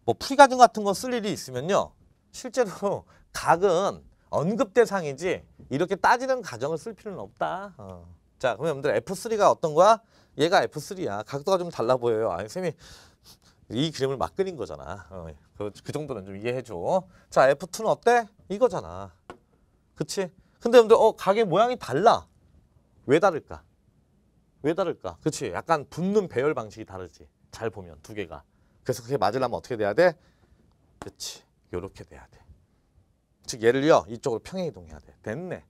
뭐풀리가든 같은 거 쓸 일이 있으면요. 실제로 각은 언급 대상이지 이렇게 따지는 과정을 쓸 필요는 없다. 어. 자, 그럼 여러분들 F3가 어떤 거야? 얘가 F3야. 각도가 좀 달라 보여요. 아니, 쌤이 이 그림을 막 그린 거잖아. 어, 그, 그 정도는 좀 이해해줘. 자, F2는 어때? 이거잖아. 그치? 근데 여러분들, 어, 각의 모양이 달라. 왜 다를까? 왜 다를까? 그치 약간 붙는 배열 방식이 다르지 잘 보면 두 개가 그래서 그게 맞으려면 어떻게 돼야 돼? 그치 요렇게 돼야 돼즉 예를요 이쪽으로 평행이동해야 돼 됐네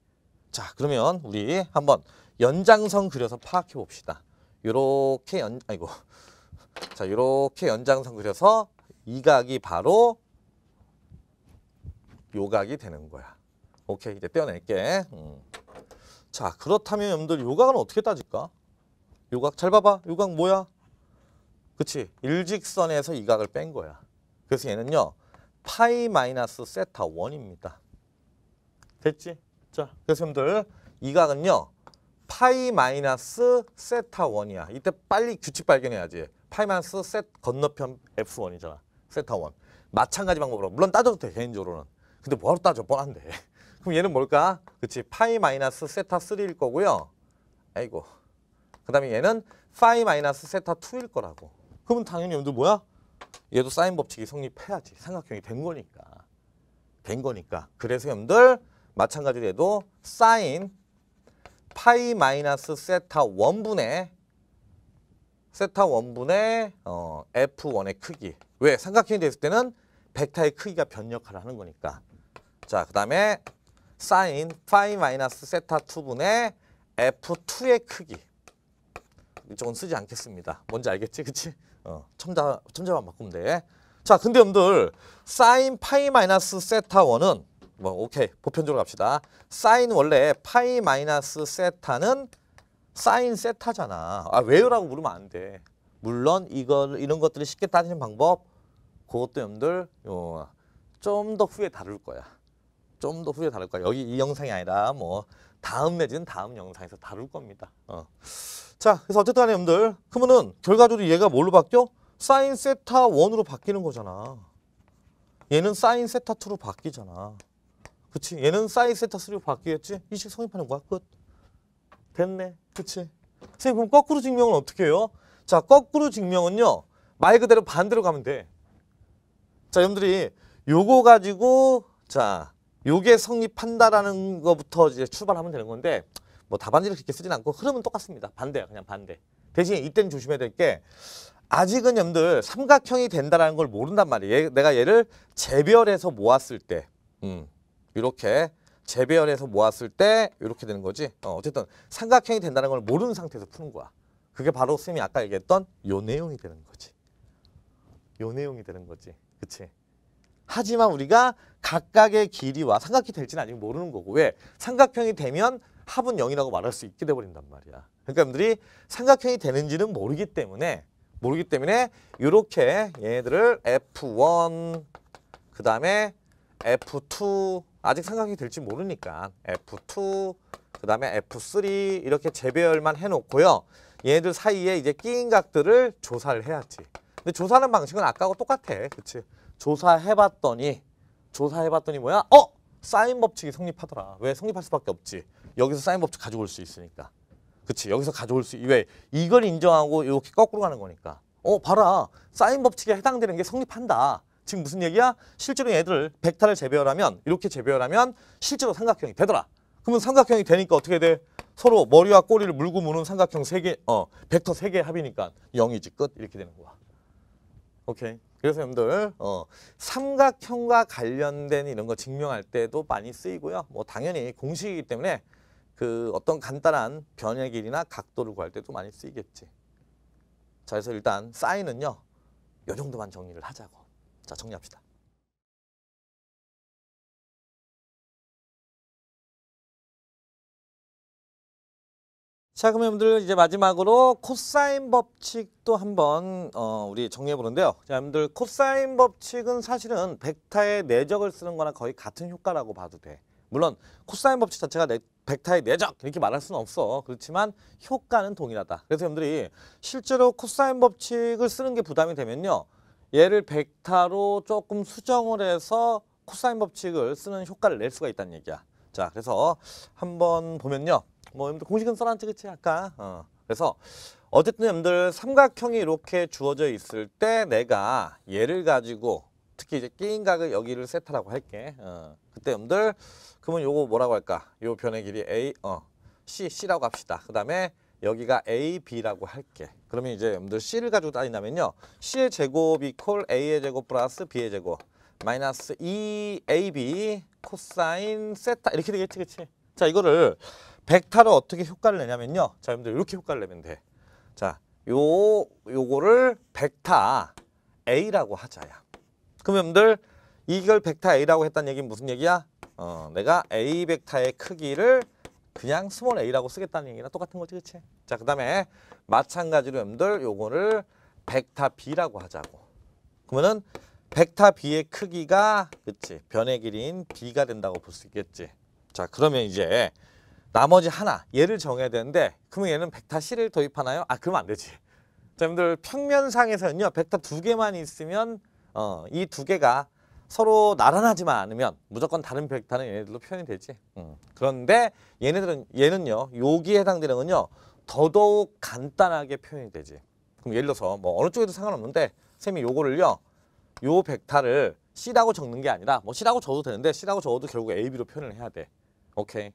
자 그러면 우리 한번 연장선 그려서 파악해 봅시다 요렇게 연 아이고 자 요렇게 연장선 그려서 이 각이 바로 요 각이 되는 거야 오케이 이제 떼어낼게 음. 자 그렇다면 여러분들 요각은 어떻게 따질까? 요각 잘 봐봐. 요각 뭐야? 그치 일직선에서 이 각을 뺀 거야. 그래서 얘는요. 파이 마이너스 세타 원입니다 됐지? 자, 그래서 여러분들 이 각은요. 파이 마이너스 세타 원이야 이때 빨리 규칙 발견해야지. 파이 마이너스 세 건너편 f 원이잖아 세타 원 마찬가지 방법으로 물론 따져도 돼 개인적으로는. 근데 뭐하러 따져 뻔한데. 그럼 얘는 뭘까? 그치 파이 마이너스 세타 3일 거고요. 아이고. 그 다음에 얘는 파이 마이너스 세타 2일 거라고. 그러면 당연히 여러분들 뭐야? 얘도 사인 법칙이 성립해야지. 삼각형이 된 거니까. 된 거니까. 그래서 여러분들 마찬가지로 얘도 사인 파이 마이너스 세타 1분의 세타 1분의 어, F1의 크기. 왜? 삼각형이 됐을 때는 벡터의 크기가 변 역할을 하는 거니까. 자, 그 다음에 사인 파이 마이너스 세타 2분의 F2의 크기. 이쪽은 쓰지 않겠습니다. 뭔지 알겠지? 그치? 어, 첨자, 첨자만 바꾸면 돼. 자, 근데 여러분들 사인 파이 마이너스 세타 1은 뭐 오케이. 보편적으로 갑시다. 사인 원래 파이 마이너스 세타는 사인 세타잖아. 아, 왜요라고 물으면 안 돼. 물론 이걸 이런 것들을 쉽게 따지는 방법 그것도 여러분들 어, 좀더 후에 다룰 거야. 좀더 후에 다룰 거야. 여기 이 영상이 아니라 뭐 다음 내지는 다음 영상에서 다룰 겁니다. 어. 자, 그래서 어쨌든 간에 여러분들 그러면은 결과적으로 얘가 뭘로 바뀌어? 사인 세타 1으로 바뀌는 거잖아. 얘는 사인 세타 2로 바뀌잖아. 그치? 얘는 사인 세타 3로 바뀌겠지? 이식 성립하는 거야. 끝. 됐네. 그치? 선생님 그럼 거꾸로 증명은 어떻게 해요? 자, 거꾸로 증명은요. 말 그대로 반대로 가면 돼. 자, 여러분들이 요거 가지고 자 요게 성립한다라는 것부터 이제 출발하면 되는 건데 뭐 답안지를 그렇게 쓰진 않고 흐름은 똑같습니다. 반대야 그냥 반대. 대신 이때는 조심해야 될 게 아직은 여러분들 삼각형이 된다라는 걸 모른단 말이에요. 내가 얘를 재별해서 모았을 때 음, 이렇게 재배열해서 모았을 때 이렇게 되는 거지 어, 어쨌든 삼각형이 된다는 걸 모르는 상태에서 푸는 거야 그게 바로 선생님이 아까 얘기했던 요 내용이 되는 거지 요 내용이 되는 거지 그치 하지만 우리가 각각의 길이와 삼각형이 될지는 아직 모르는 거고 왜? 삼각형이 되면 합은 영이라고 말할 수 있게 돼버린단 말이야. 그러니까 여러분들이 삼각형이 되는지는 모르기 때문에 모르기 때문에 이렇게 얘네들을 F1 그 다음에 F2 아직 삼각형이 될지 모르니까 F2 그 다음에 F3 이렇게 재배열만 해놓고요. 얘네들 사이에 이제 끼인 각들을 조사를 해야지. 근데 조사하는 방식은 아까하고 똑같아. 그치? 조사해봤더니 조사해봤더니 뭐야? 어! 사인 법칙이 성립하더라. 왜? 성립할 수밖에 없지. 여기서 사인 법칙 가져올 수 있으니까. 그치? 여기서 가져올 수, 왜? 이걸 인정하고 이렇게 거꾸로 가는 거니까. 어, 봐라. 사인 법칙에 해당되는 게 성립한다. 지금 무슨 얘기야? 실제로 얘들 벡터를 재배열하면 이렇게 재배열하면 실제로 삼각형이 되더라. 그러면 삼각형이 되니까 어떻게 돼? 서로 머리와 꼬리를 물고 무는 삼각형 세 개 어, 벡터 세 개 합이니까 영이지끝 이렇게 되는 거야. 오케이. 그래서 여러분들 어, 삼각형과 관련된 이런 거 증명할 때도 많이 쓰이고요. 뭐 당연히 공식이기 때문에 그 어떤 간단한 변의 길이나 각도를 구할 때도 많이 쓰이겠지. 자, 그래서 일단 사인은요. 요 정도만 정리를 하자고. 자, 정리합시다. 자 그럼 여러분들 이제 마지막으로 코사인 법칙도 한번 어, 우리 정리해 보는데요. 자 여러분들 코사인 법칙은 사실은 벡타의 내적을 쓰는 거나 거의 같은 효과라고 봐도 돼. 물론 코사인 법칙 자체가 내, 벡타의 내적 이렇게 말할 수는 없어. 그렇지만 효과는 동일하다. 그래서 여러분들이 실제로 코사인 법칙을 쓰는 게 부담이 되면요. 얘를 벡타로 조금 수정을 해서 코사인 법칙을 쓰는 효과를 낼 수가 있다는 얘기야. 자, 그래서 한번 보면요. 뭐 여러분들 공식은 써놨지, 그치? 아까. 어. 그래서 어쨌든 여러분들 삼각형이 이렇게 주어져 있을 때 내가 얘를 가지고 특히 이제 게임각을 여기를 세타라고 할게. 어. 그때 여러분들 그러면 요거 뭐라고 할까? 요 변의 길이 A, 어, C, C라고 합시다. 그 다음에 여기가 A, B라고 할게. 그러면 이제 여러분들 C를 가지고 따진다면요. C의 제곱이 콜 A의 제곱 플러스 B의 제곱. 마이너스 2ab 코사인 세타 이렇게 되겠지 그치? 자 이거를 벡타로 어떻게 효과를 내냐면요 자 여러분들 이렇게 효과를 내면 돼 자 요, 요거를 벡타 A라고 하자야 그럼 여러분들 이걸 벡타 A라고 했다는 얘기는 무슨 얘기야? 어, 내가 A 벡타의 크기를 그냥 스몰 A라고 쓰겠다는 얘기랑 똑같은 거지 그치? 자그 다음에 마찬가지로 여러분들 요거를 벡타 B라고 하자고 그러면은 벡터 B의 크기가 그치 변의 길이인 B가 된다고 볼 수 있겠지. 자 그러면 이제 나머지 하나 얘를 정해야 되는데 그러면 얘는 벡터 C를 도입하나요? 아 그러면 안 되지. 자 여러분들 평면상에서는요 벡터 두 개만 있으면 어, 이 두 개가 서로 나란하지만 않으면 무조건 다른 벡터는 얘네들로 표현이 되지. 음. 그런데 얘네들은 얘는요 여기에 해당되는 건요 더더욱 간단하게 표현이 되지. 그럼 예를 들어서 뭐 어느 쪽에도 상관없는데 쌤이 요거를요 요 벡터를 C라고 적는 게 아니라 뭐 C라고 적어도 되는데 C라고 적어도 결국 AB로 표현을 해야 돼. 오케이.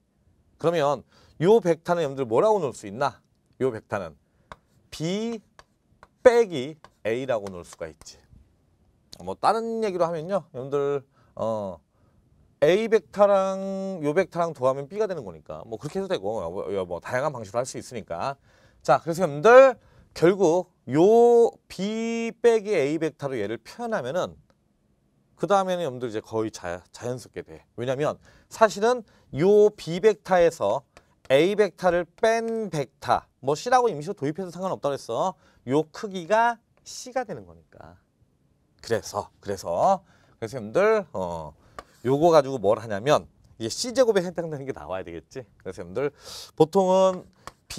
그러면 요 벡터는 여러분들 뭐라고 놓을 수 있나? 요 벡터는 B 빼기 A라고 놓을 수가 있지. 뭐 다른 얘기로 하면요. 여러분들 어 A 벡터랑 요 벡터랑 더하면 B가 되는 거니까 뭐 그렇게 해도 되고 뭐, 뭐 다양한 방식으로 할 수 있으니까 자 그래서 여러분들 결국 요 B 빼기 A 벡터로 얘를 표현하면은 그 다음에는 여러분들 이제 거의 자, 연스럽게 돼. 왜냐면 사실은 요 B 벡터에서 A 벡터를 뺀 벡터 뭐 C라고 임시로 도입해서 상관없다고 랬어요 크기가 C가 되는 거니까. 그래서 그래서 그래서 여러분들 어 요거 가지고 뭘 하냐면 이제 C제곱에 해당되는 게 나와야 되겠지. 그래서 여러분들 보통은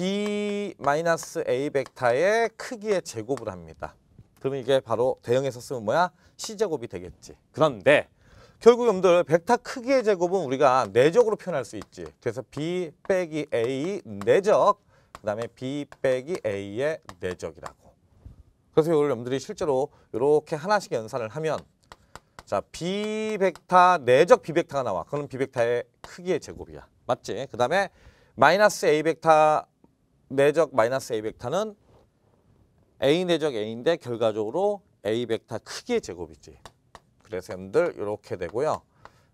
b-a 벡터의 크기의 제곱을 합니다. 그러면 이게 바로 대형에서 쓰면 뭐야? c제곱이 되겠지. 그런데 결국 여러분들 벡터 크기의 제곱은 우리가 내적으로 표현할 수 있지. 그래서 b 빼기 a 내적, 그 다음에 b 빼기 a의 내적이라고. 그래서 이걸 여러분들이 실제로 이렇게 하나씩 연산을 하면 자 b 벡터 내적 b 벡터가 나와. 그럼 b 벡터의 크기의 제곱이야. 맞지? 그 다음에 마이너스 a 벡터 내적 마이너스 A 벡터는 A 내적 A인데 결과적으로 A 벡터 크기의 제곱이지. 그래서 여러분들 이렇게 되고요.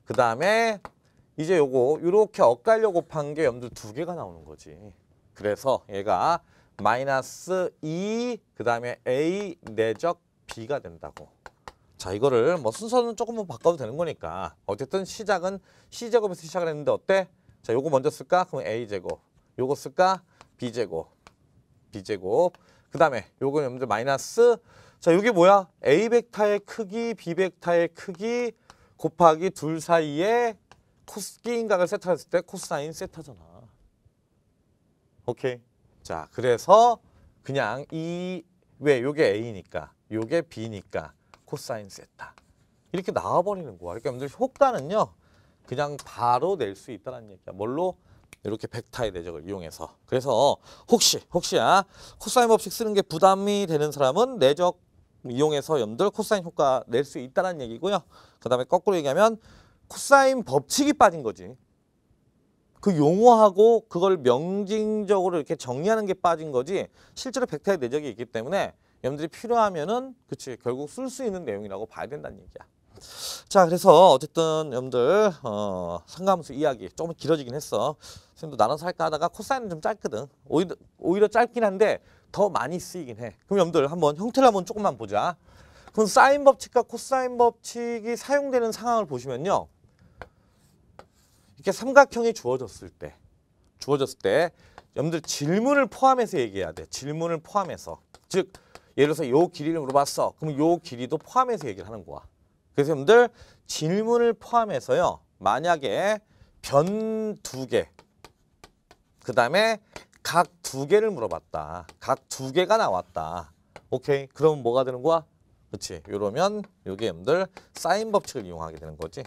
그 다음에 이제 요거 이렇게 엇갈려 곱한 게 여러분들 두 개가 나오는 거지. 그래서 얘가 마이너스 2, e, 그 다음에 A 내적 B가 된다고. 자, 이거를 뭐 순서는 조금만 바꿔도 되는 거니까. 어쨌든 시작은 C제곱에서 시작을 했는데 어때? 자, 요거 먼저 쓸까? 그럼 A제곱. 요거 쓸까? b제곱 b제곱 그 다음에 요거 여러분들 마이너스 자 이게 뭐야? a 벡터의 크기 b 벡터의 크기 곱하기 둘 사이에 코스 끼인각을 세타했을 때 코사인 세타잖아 오케이 자 그래서 그냥 이 왜 요게 a니까 요게 b니까 코사인 세타 이렇게 나와버리는 거야 그러니까 여러분들 효과는요 그냥 바로 낼 수 있다는 얘기야 뭘로? 이렇게 백타의 내적을 이용해서 그래서 혹시 혹시야 아, 코사인 법칙 쓰는 게 부담이 되는 사람은 내적 이용해서 염들 코사인 효과 낼 수 있다는 얘기고요. 그 다음에 거꾸로 얘기하면 코사인 법칙이 빠진 거지. 그 용어하고 그걸 명징적으로 이렇게 정리하는 게 빠진 거지 실제로 백타의 내적이 있기 때문에 염들이 필요하면은 그치 결국 쓸 수 있는 내용이라고 봐야 된다는 얘기야. 자 그래서 어쨌든 여러분들 어, 상가함수 이야기 조금 길어지긴 했어 선생님도 나눠서 할까 하다가 코사인은 좀 짧거든 오히려, 오히려 짧긴 한데 더 많이 쓰이긴 해 그럼 여러분들 한번 형태를 한번 조금만 보자 그럼 사인 법칙과 코사인 법칙이 사용되는 상황을 보시면요 이렇게 삼각형이 주어졌을 때 주어졌을 때 여러분들 질문을 포함해서 얘기해야 돼 질문을 포함해서 즉 예를 들어서 요 길이를 물어봤어 그럼 요 길이도 포함해서 얘기를 하는 거야 그래서 여러분들 질문을 포함해서요. 만약에 변 두 개, 그 다음에 각 두 개를 물어봤다. 각 두 개가 나왔다. 오케이, 그럼 뭐가 되는 거야? 그렇지, 이러면 요게 여러분들 사인 법칙을 이용하게 되는 거지.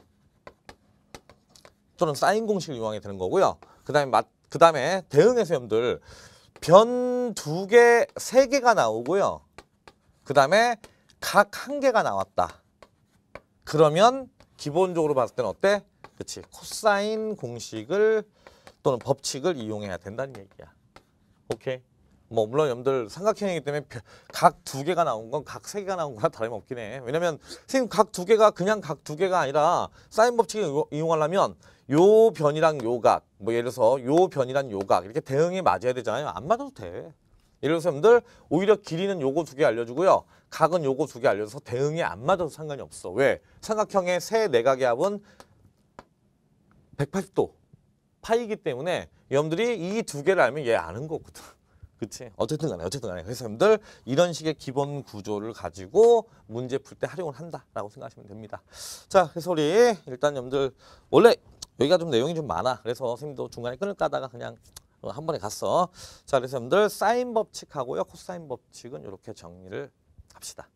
또는 사인 공식을 이용하게 되는 거고요. 그 다음에 그 다음에 대응해서 여러분들 변 두 개, 세 개가 나오고요. 그 다음에 각 한 개가 나왔다. 그러면 기본적으로 봤을 때는 어때? 그치 코사인 공식을 또는 법칙을 이용해야 된다는 얘기야 오케이 뭐 물론 여러분들 삼각형이기 때문에 각 두 개가 나온 건 각 세 개가 나온 거나 다름없긴 해 왜냐면 선생님 각 두 개가 그냥 각 두 개가 아니라 사인 법칙을 이용하려면 요 변이랑 요각뭐 예를 들어서 요 변이랑 요각 이렇게 대응이 맞아야 되잖아요 안 맞아도 돼 예를 들어서 여러분들 오히려 길이는 요거 두 개 알려주고요. 각은 요거 두 개 알려줘서 대응이 안 맞아도 상관이 없어. 왜? 삼각형의 세 내각의 합은 180도 파이기 때문에 여러분들이 이 두 개를 알면 얘 아는 거거든. 그치? 어쨌든 간에 어쨌든 간에 그래서 여러분들 이런 식의 기본 구조를 가지고 문제 풀 때 활용을 한다라고 생각하시면 됩니다. 자 그래서 우리 일단 여러분들 원래 여기가 좀 내용이 좀 많아 그래서 선생님도 중간에 끊을까 하다가 그냥 어, 한 번에 갔어. 자, 그래서 여러분들 사인 법칙하고요. 코사인 법칙은 이렇게 정리를 합시다.